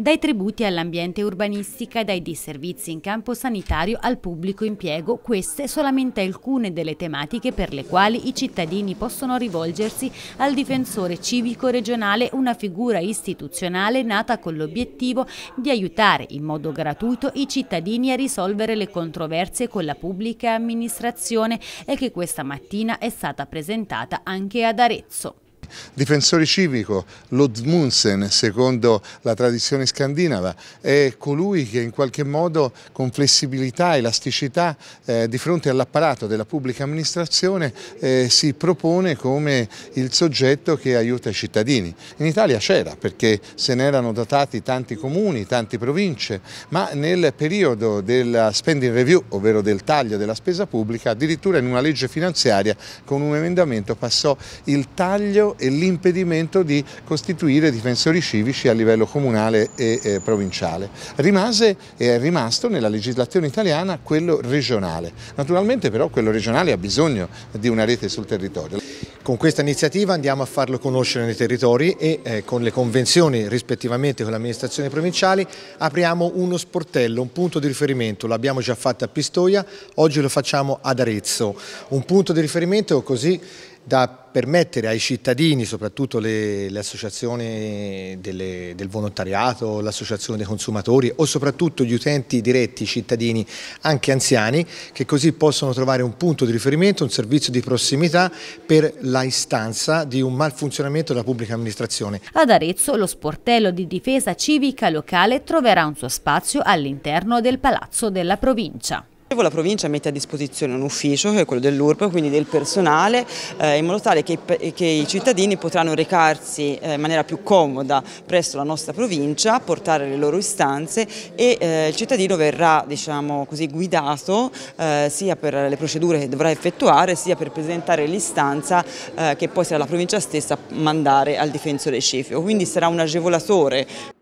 Dai tributi all'ambiente urbanistica, dai disservizi in campo sanitario al pubblico impiego, queste solamente alcune delle tematiche per le quali i cittadini possono rivolgersi al difensore civico regionale, una figura istituzionale nata con l'obiettivo di aiutare in modo gratuito i cittadini a risolvere le controversie con la pubblica amministrazione e che questa mattina è stata presentata anche ad Arezzo. Difensore civico, Lodmunsen, secondo la tradizione scandinava, è colui che in qualche modo con flessibilità, elasticità eh, di fronte all'apparato della pubblica amministrazione eh, si propone come il soggetto che aiuta i cittadini. In Italia c'era perché se ne erano dotati tanti comuni, tante province, ma nel periodo della spending review, ovvero del taglio della spesa pubblica, addirittura in una legge finanziaria con un emendamento passò il taglio e l'impedimento di costituire difensori civici a livello comunale e eh, provinciale. Rimase e è rimasto nella legislazione italiana quello regionale. Naturalmente però quello regionale ha bisogno di una rete sul territorio. Con questa iniziativa andiamo a farlo conoscere nei territori e eh, con le convenzioni rispettivamente con le amministrazioni provinciali apriamo uno sportello, un punto di riferimento, l'abbiamo già fatto a Pistoia, oggi lo facciamo ad Arezzo, un punto di riferimento così da permettere ai cittadini, soprattutto le, le associazioni delle, del volontariato, l'associazione dei consumatori o soprattutto gli utenti diretti, i cittadini anche anziani, che così possono trovare un punto di riferimento, un servizio di prossimità per la istanza di un malfunzionamento della pubblica amministrazione. Ad Arezzo lo sportello di difesa civica locale troverà un suo spazio all'interno del Palazzo della Provincia. La provincia mette a disposizione un ufficio, che è quello dell'URP, quindi del personale, eh, in modo tale che, i cittadini potranno recarsi eh, in maniera più comoda presso la nostra provincia, portare le loro istanze e eh, il cittadino verrà diciamo così, guidato sia per le procedure che dovrà effettuare, sia per presentare l'istanza che poi sarà la provincia stessa a mandare al difensore civico. Quindi sarà un agevolatore.